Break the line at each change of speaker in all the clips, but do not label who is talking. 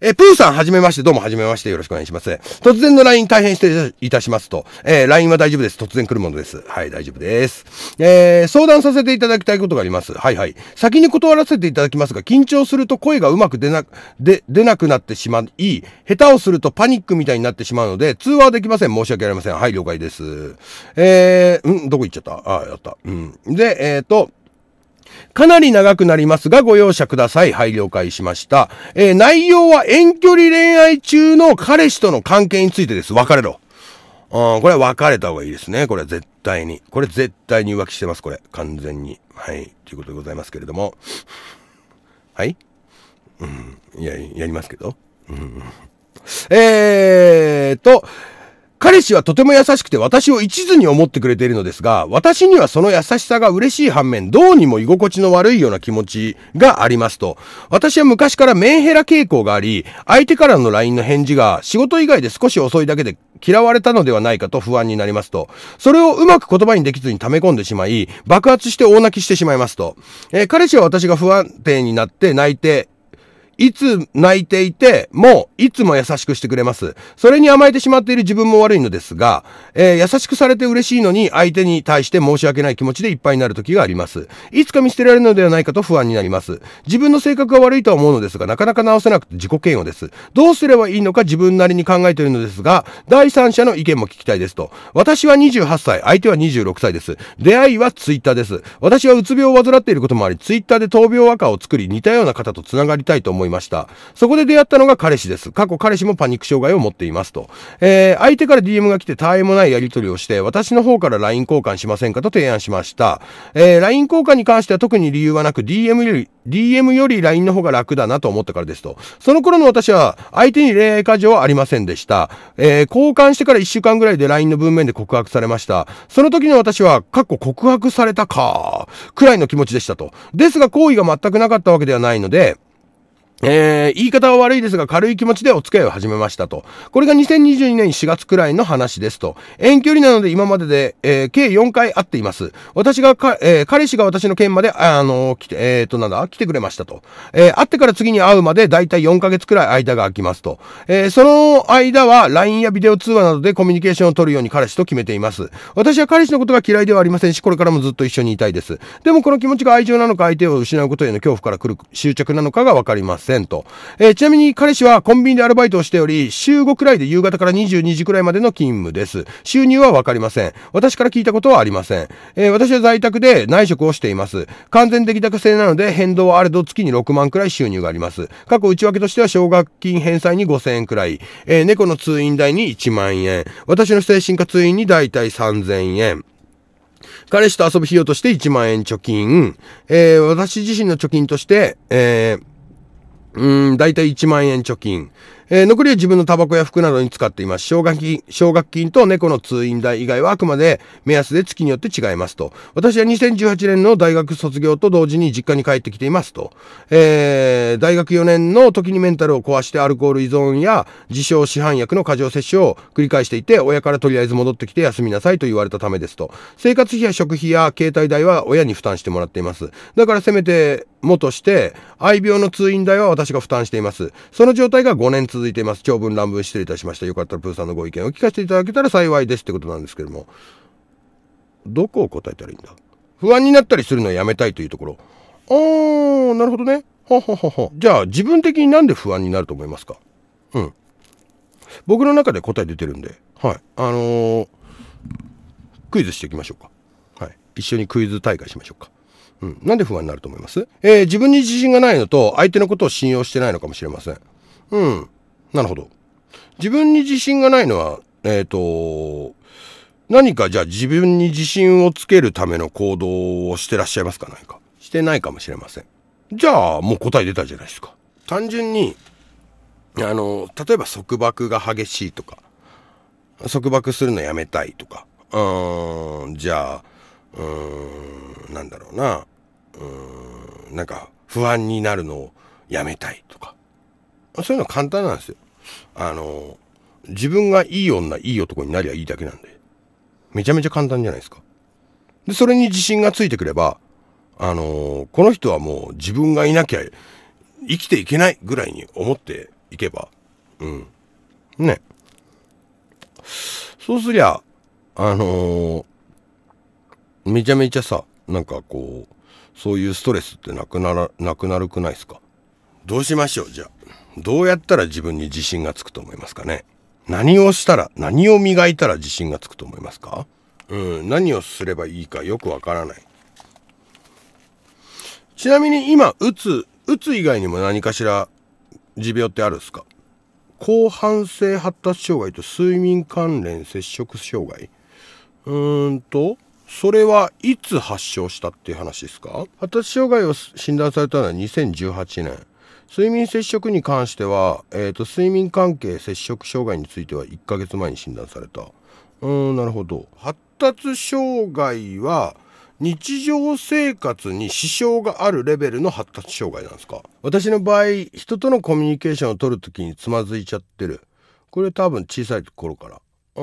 えプーさん、はじめまして、どうもはじめまして、よろしくお願いします。突然の LINE 大変失礼いたしますと、えー、LINE は大丈夫です。突然来るものです。はい、大丈夫です。えー、相談させていただきたいことがあります。はいはい。先に断らせていただきますが、緊張すると声がうまく出な、で、出なくなってしまい、下手をするとパニックみたいになってしまうので、通話はできません。申し訳ありません。はい、了解です。えー、んどこ行っちゃったあ、やった。うん。で、えっ、ー、と、かなり長くなりますがご容赦ください。はい、了解しました。えー、内容は遠距離恋愛中の彼氏との関係についてです。別れろ。うん、これは別れた方がいいですね。これは絶対に。これ絶対に浮気してます、これ。完全に。はい。ということでございますけれども。はいうん。いや、やりますけど。うん。えーと、彼氏はとても優しくて私を一途に思ってくれているのですが、私にはその優しさが嬉しい反面、どうにも居心地の悪いような気持ちがありますと。私は昔からメンヘラ傾向があり、相手からの LINE の返事が仕事以外で少し遅いだけで嫌われたのではないかと不安になりますと。それをうまく言葉にできずに溜め込んでしまい、爆発して大泣きしてしまいますと。えー、彼氏は私が不安定になって泣いて、いつ泣いていて、もういつも優しくしてくれます。それに甘えてしまっている自分も悪いのですが、えー、優しくされて嬉しいのに相手に対して申し訳ない気持ちでいっぱいになる時があります。いつか見捨てられるのではないかと不安になります。自分の性格が悪いとは思うのですが、なかなか直せなくて自己嫌悪です。どうすればいいのか自分なりに考えているのですが、第三者の意見も聞きたいですと。私は28歳、相手は26歳です。出会いはツイッターです。私はうつ病を患っていることもあり、ツイッターで闘病赤を作り、似たような方と繋がりたいと思いいました。そこで出会ったのが彼氏です。過去彼氏もパニック障害を持っていますと。えー、相手から DM が来て他愛もないやり取りをして、私の方から LINE 交換しませんかと提案しました。えー、LINE 交換に関しては特に理由はなく DM より、DM より LINE の方が楽だなと思ったからですと。その頃の私は相手に恋愛過剰はありませんでした。えー、交換してから1週間ぐらいで LINE の文面で告白されました。その時の私は、過去告白されたか、くらいの気持ちでしたと。ですが好意が全くなかったわけではないので、えー、言い方は悪いですが、軽い気持ちでお付き合いを始めましたと。これが2022年4月くらいの話ですと。遠距離なので今までで、えー、計4回会っています。私がえー、彼氏が私の件まで、あ、のー、来て、えっ、と、なんだ、来てくれましたと。え会ってから次に会うまで、だいたい4ヶ月くらい間が空きますと。えその間は、LINE やビデオ通話などでコミュニケーションを取るように彼氏と決めています。私は彼氏のことが嫌いではありませんし、これからもずっと一緒にいたいです。でもこの気持ちが愛情なのか、相手を失うことへの恐怖から来る執着なのかがわかります。せんと。えー、ちなみに彼氏はコンビニでアルバイトをしており、週5くらいで夕方から22時くらいまでの勤務です。収入はわかりません。私から聞いたことはありません。えー、私は在宅で内職をしています。完全的宅制なので変動はあれど月に6万くらい収入があります。過去内訳としては奨学金返済に5000円くらい、えー、猫の通院代に1万円、私の精神科通院にだいたい3000円。彼氏と遊ぶ費用として1万円貯金、えー、私自身の貯金として、えーうん、だいたい1万円貯金。えー、残りは自分のタバコや服などに使っています。奨学金、奨学金と猫の通院代以外はあくまで目安で月によって違いますと。私は2018年の大学卒業と同時に実家に帰ってきていますと。えー、大学4年の時にメンタルを壊してアルコール依存や自傷市販薬の過剰摂取を繰り返していて、親からとりあえず戻ってきて休みなさいと言われたためですと。生活費や食費や携帯代は親に負担してもらっています。だからせめて、もとして、愛病の通院代は私が負担しています。その状態が5年続続いています。長文乱文失礼いたしました。よかったらプーさんのご意見を聞かせていただけたら幸いですってことなんですけども、どこを答えたらいいんだ不安になったりするのはやめたいというところ。あー、なるほどね。はははは。じゃあ自分的になんで不安になると思いますかうん。僕の中で答え出てるんで、はい。あのー、クイズしていきましょうか。はい。一緒にクイズ大会しましょうか。うん。なんで不安になると思いますえー、自分に自信がないのと、相手のことを信用してないのかもしれません。うん。なるほど。自分に自信がないのは、えっ、ー、と、何かじゃあ自分に自信をつけるための行動をしてらっしゃいますかないか。してないかもしれません。じゃあもう答え出たじゃないですか。単純に、あの、例えば束縛が激しいとか、束縛するのやめたいとか、うん、じゃあ、うん、なんだろうな、うん、なんか不安になるのをやめたいとか、そういうの簡単なんですよ。あの、自分がいい女、いい男になりゃいいだけなんで。めちゃめちゃ簡単じゃないですか。で、それに自信がついてくれば、あのこの人はもう自分がいなきゃ生きていけないぐらいに思っていけば、うん。ね。そうすりゃ、あのー、めちゃめちゃさ、なんかこう、そういうストレスってなくなら、なくなるくないですかどうしましょうじゃあどうやったら自分に自信がつくと思いますかね何をしたら何を磨いたら自信がつくと思いますかうん何をすればいいかよくわからないちなみに今うつうつ以外にも何かしら持病ってあるんですか広汎性発達障害と睡眠関連接触障害うーんとそれはいつ発症したっていう話ですか発達障害を診断されたのは2018年睡眠接触に関しては、えーと、睡眠関係接触障害については1ヶ月前に診断されたうーんなるほど発達障害は日常生活に支障があるレベルの発達障害なんですか私の場合人とのコミュニケーションを取る時につまずいちゃってるこれ多分小さい頃からう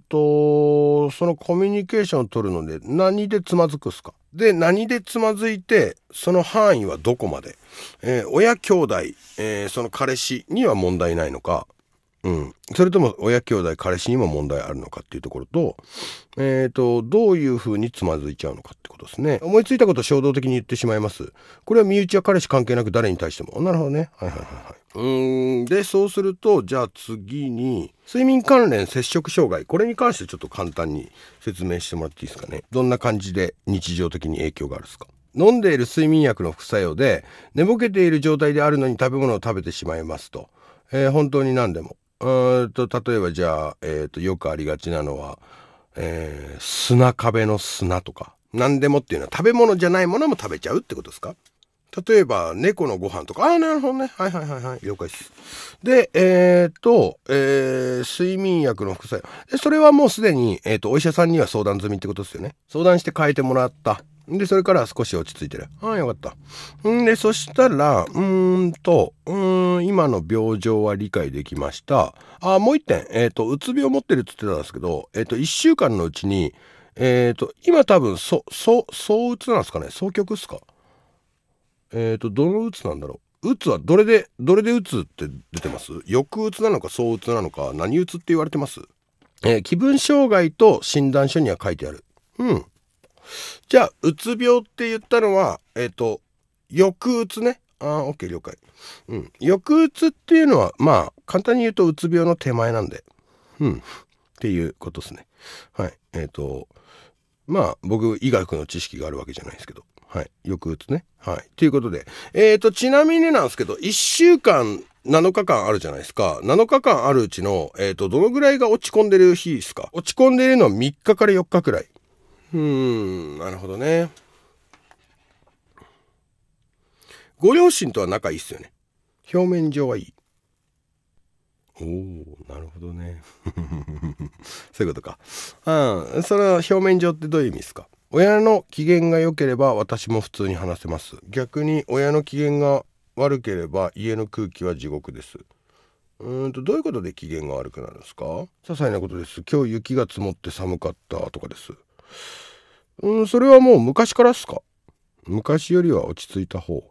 と、そのコミュニケーションを取るので、何でつまずくっすかで、何でつまずいて、その範囲はどこまでえー、親兄弟、えー、その彼氏には問題ないのか、うん、それとも親兄弟彼氏にも問題あるのかっていうところと,、えーと、どういうふうにつまずいちゃうのかってことですね思いついたことを衝動的に言ってしまいますこれは身内や彼氏関係なく誰に対してもなるほどねはいはいはいはいうんでそうするとじゃあ次に睡眠関連摂食障害これに関してちょっと簡単に説明してもらっていいですかねどんな感じで日常的に影響があるんですか飲んでいる睡眠薬の副作用で寝ぼけている状態であるのに食べ物を食べてしまいますと、えー、本当に何でもえと例えばじゃあ、えーと、よくありがちなのは、えー、砂壁の砂とか何でもっていうのは食べ物じゃないものも食べちゃうってことですか例えば猫のご飯とかああなるほどねはいはいはいはい了解ですでえっ、ー、と、えー、睡眠薬の副作用それはもうすでに、えーと、とお医者さんには相談済みってことですよね相談して変えてもらったでそれから少し落ち着いてるああよかったんでそしたらうーんとうーん今の病状は理解できました。あもう一点、えっ、ー、と、うつ病持ってるって言ってたんですけど、えっ、ー、と、1週間のうちに、えっ、ー、と、今多分、そ、そ、そううつなんですかね双極っすかえっ、と、どのうつなんだろううつはどれで、どれでうつって出てます抑うつなのかそううつなのか、何うつって言われてますえ気分障害と診断書には書いてある。うん。じゃあ、うつ病って言ったのは、えっ、と、抑うつね。あッケー了解。うん。抑うつっていうのは、まあ、簡単に言うと、うつ病の手前なんで。うん。っていうことですね。はい。えっ、ー、と、まあ、僕、医学の知識があるわけじゃないですけど。はい。抑うつね。はい。ということで。えっ、ー、と、ちなみになんですけど、1週間、7日間あるじゃないですか。7日間あるうちの、えっ、ー、と、どのぐらいが落ち込んでる日ですか落ち込んでるのは3日から4日くらい。うーん、なるほどね。ご両親とは仲いいっすよね表面上はいいおーなるほどね そういうことかうんそれは表面上ってどういう意味ですか親の機嫌が良ければ私も普通に話せます逆に親の機嫌が悪ければ家の空気は地獄ですうんとどういうことで機嫌が悪くなるんですか些細なことです今日雪が積もって寒かったとかですうんそれはもう昔からっすか昔よりは落ち着いた方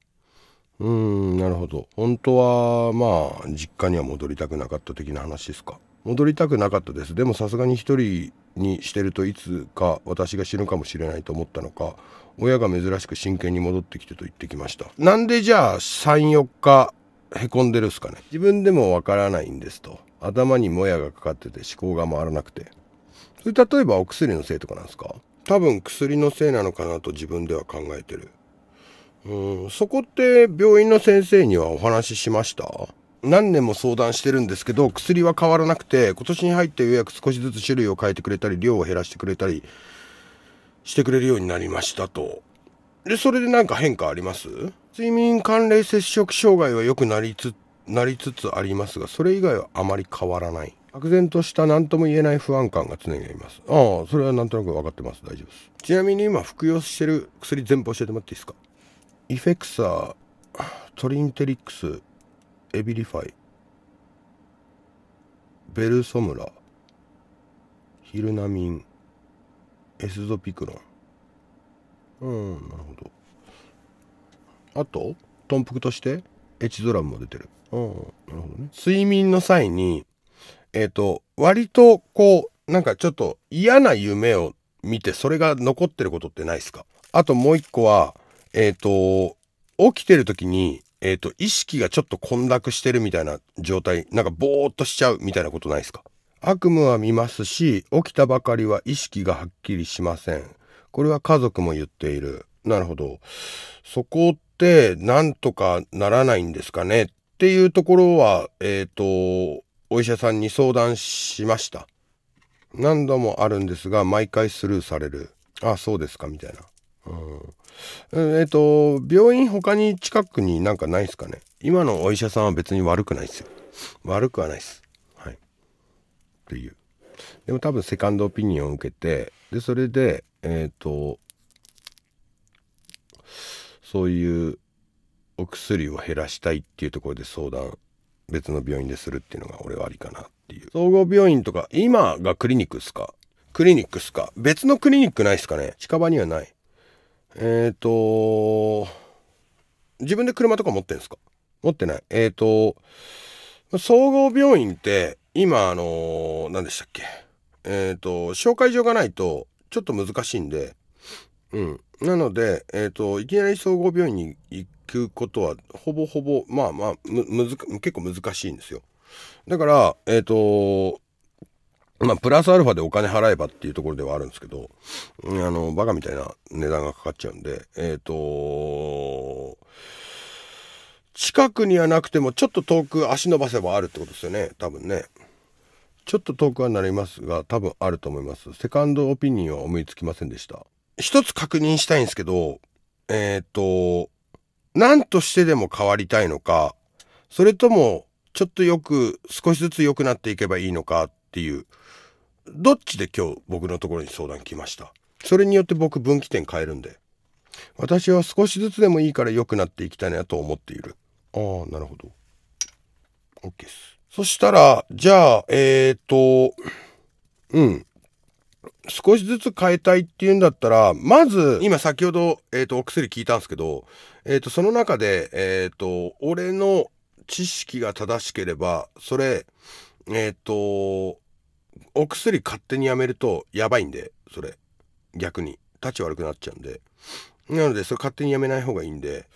うんなるほど本当はまあ実家には戻りたくなかった的な話ですか戻りたくなかったですでもさすがに一人にしてるといつか私が死ぬかもしれないと思ったのか親が珍しく真剣に戻ってきてと言ってきましたなんでじゃあ34日へこんでるっすかね自分でもわからないんですと頭にもやがかかってて思考が回らなくてそれ例えばお薬のせいとかなんですか多分薬のせいなのかなと自分では考えてるうん、そこって病院の先生にはお話ししました何年も相談してるんですけど、薬は変わらなくて、今年に入ってようやく少しずつ種類を変えてくれたり、量を減らしてくれたり、してくれるようになりましたと。で、それでなんか変化あります睡眠関連摂食障害は良くなりつ、なりつつありますが、それ以外はあまり変わらない。漠然とした何とも言えない不安感が常にあります。ああ、それはなんとなく分かってます。大丈夫です。ちなみに今服用してる薬全部教えてもらっていいですかイフェクサートリンテリックスエビリファイベルソムラヒルナミンエスゾピクロンうんなるほどあと頓服としてエチゾラムも出てるうんなるほどね睡眠の際にえっ、ー、と割とこうなんかちょっと嫌な夢を見てそれが残ってることってないですかあともう一個はえっ、ー、と、起きてる時に、えっ、ー、と、意識がちょっと混濁してるみたいな状態、なんかぼーっとしちゃうみたいなことないですか悪夢は見ますし、起きたばかりは意識がはっきりしません。これは家族も言っている。なるほど。そこってなんとかならないんですかねっていうところは、えっ、ー、と、お医者さんに相談しました。何度もあるんですが、毎回スルーされる。あ、そうですか、みたいな。うん、えっ、ー、と病院他に近くになんかないですかね今のお医者さんは別に悪くないですよ悪くはないですはいというでも多分セカンドオピニオンを受けてでそれでえっ、ー、とそういうお薬を減らしたいっていうところで相談別の病院でするっていうのが俺はありかなっていう総合病院とか今がクリニックっすかクリニックっすか別のクリニックないっすかね近場にはないえっ、ー、と自分で車とか持ってんすか持ってない。えっ、ー、と、総合病院って、今、あの何でしたっけ。えっ、ー、と、紹介状がないと、ちょっと難しいんで、うん。なので、えっ、と、いきなり総合病院に行くことは、ほぼほぼ、まあまあ、む、むず、結構難しいんですよ。だから、えっ、と、まあ、プラスアルファでお金払えばっていうところではあるんですけど、あの、バカみたいな値段がかかっちゃうんで、えっ、ー、と近くにはなくても、ちょっと遠く足伸ばせばあるってことですよね、多分ね。ちょっと遠くはなりますが、多分あると思います。セカンドオピニオンは思いつきませんでした。一つ確認したいんですけど、えっ、ー、と、何としてでも変わりたいのか、それとも、ちょっとよく、少しずつ良くなっていけばいいのかっていう、どっちで今日僕のところに相談来ましたそれによって僕分岐点変えるんで私は少しずつでもいいから良くなっていきたいなと思っているああなるほど OK ですそしたらじゃあえっ、ー、とうん少しずつ変えたいっていうんだったら、まず、今先ほど、えっ、ー、と、お薬聞いたんですけど、えっ、ー、と、その中で、えっ、ー、と、俺の知識が正しければ、それ、えっ、と、お薬勝手にやめるとやばいんでそれ逆に立ち悪くなっちゃうんでなのでそれ勝手にやめない方がいいんで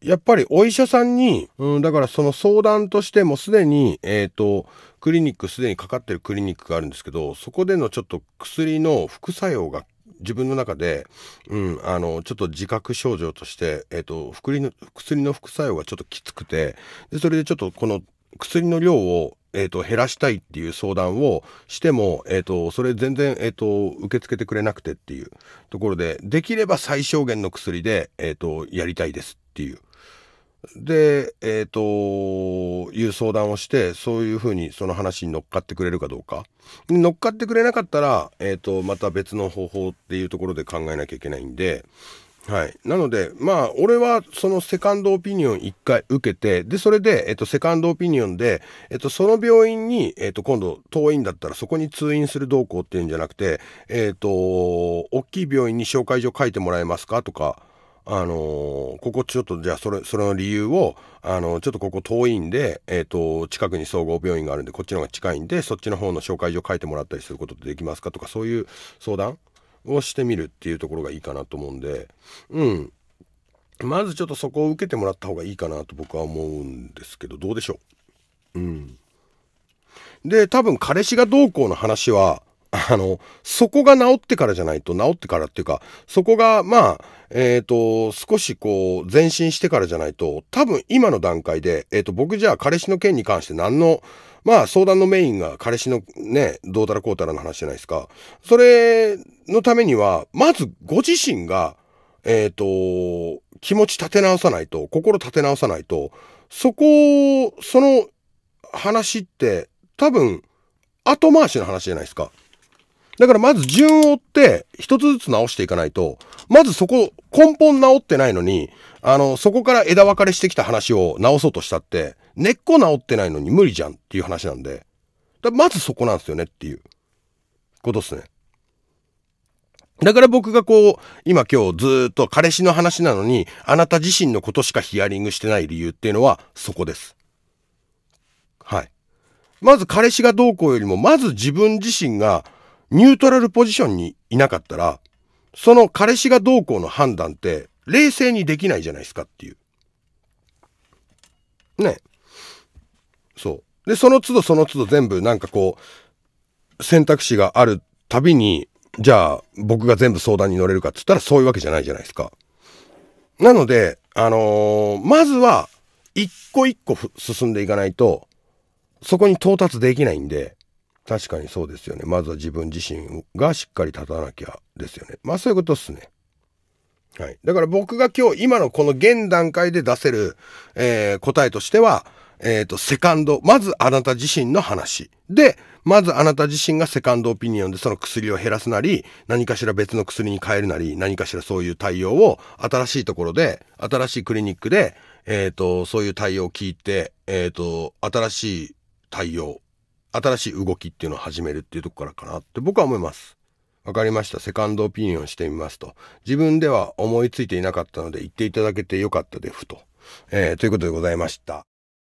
やっぱりお医者さんに、うん、だからその相談としてもすでに、えっ、ー、と、クリニック、すでにかかってるクリニックがあるんですけど、そこでのちょっと薬の副作用が自分の中で、うん、あの、ちょっと自覚症状として、えっ、ー、と、薬の、薬の副作用がちょっときつくて、で、それでちょっとこの薬の量をえーと、減らしたいっていう相談をしても、えーと、それ全然、えーと、受け付けてくれなくてっていうところでできれば最小限の薬で、えー、とやりたいですっていう。で、えっ、ー、と、いう相談をして、そういうふうにその話に乗っかってくれるかどうか。乗っかってくれなかったら、えっ、ー、と、また別の方法っていうところで考えなきゃいけないんで、はい。なので、まあ、俺はそのセカンドオピニオン1回受けて、で、それで、えっと、セカンドオピニオンで、えっと、その病院に、えっと、今度、遠いんだったらそこに通院する動向っていうんじゃなくて、えっと、大きい病院に紹介状書いてもらえますかとか、あのー、ここちょっと、じゃあ、それ、それの理由を、あのー、ちょっとここ遠いんで、えっ、と、近くに総合病院があるんで、こっちの方が近いんで、そっちの方の紹介状書いてもらったりすることってできますかとか、そういう相談をしてみるっていうところがいいかなと思うんで、うん。まずちょっとそこを受けてもらった方がいいかなと僕は思うんですけど、どうでしょううん。で、多分彼氏がどうこうの話は、あの、そこが治ってからじゃないと、治ってからっていうか、そこが、まあ、えっ、ー、と、少しこう、前進してからじゃないと、多分今の段階で、えっ、ー、と、僕じゃあ彼氏の件に関して何の、まあ、相談のメインが彼氏のね、どうたらこうたらの話じゃないですか。それのためには、まずご自身が、えっ、ー、と、気持ち立て直さないと、心立て直さないと、そこ、その話って多分後回しの話じゃないですか。だからまず順を追って一つずつ直していかないと、まずそこ根本直ってないのに、あの、そこから枝分かれしてきた話を直そうとしたって、根っこ直ってないのに無理じゃんっていう話なんで、だまずそこなんですよねっていうことっすね。だから僕がこう、今今日ずっと彼氏の話なのに、あなた自身のことしかヒアリングしてない理由っていうのは、そこです。はい。まず彼氏がどうこうよりも、まず自分自身がニュートラルポジションにいなかったら、その彼氏がどうこうの判断って、冷静にできないじゃないですかっていう。ね。そう。で、その都度その都度全部なんかこう、選択肢があるたびに、じゃあ僕が全部相談に乗れるかっつったらそういうわけじゃないじゃないですか。なので、あのー、まずは一個一個進んでいかないとそこに到達できないんで確かにそうですよね。まずは自分自身がしっかり立たなきゃですよね。まあそういうことっすね。はい。だから僕が今日、今のこの現段階で出せる、えー、答えとしては、えっ、ー、と、セカンド。まずあなた自身の話。で、まずあなた自身がセカンドオピニオンでその薬を減らすなり、何かしら別の薬に変えるなり、何かしらそういう対応を新しいところで、新しいクリニックで、えっ、ー、と、そういう対応を聞いて、えっ、ー、と、新しい対応、新しい動きっていうのを始めるっていうとこからかなって僕は思います。わかりました。セカンドオピニオンしてみますと。自分では思いついていなかったので言っていただけてよかったですと。えー、ということでございました。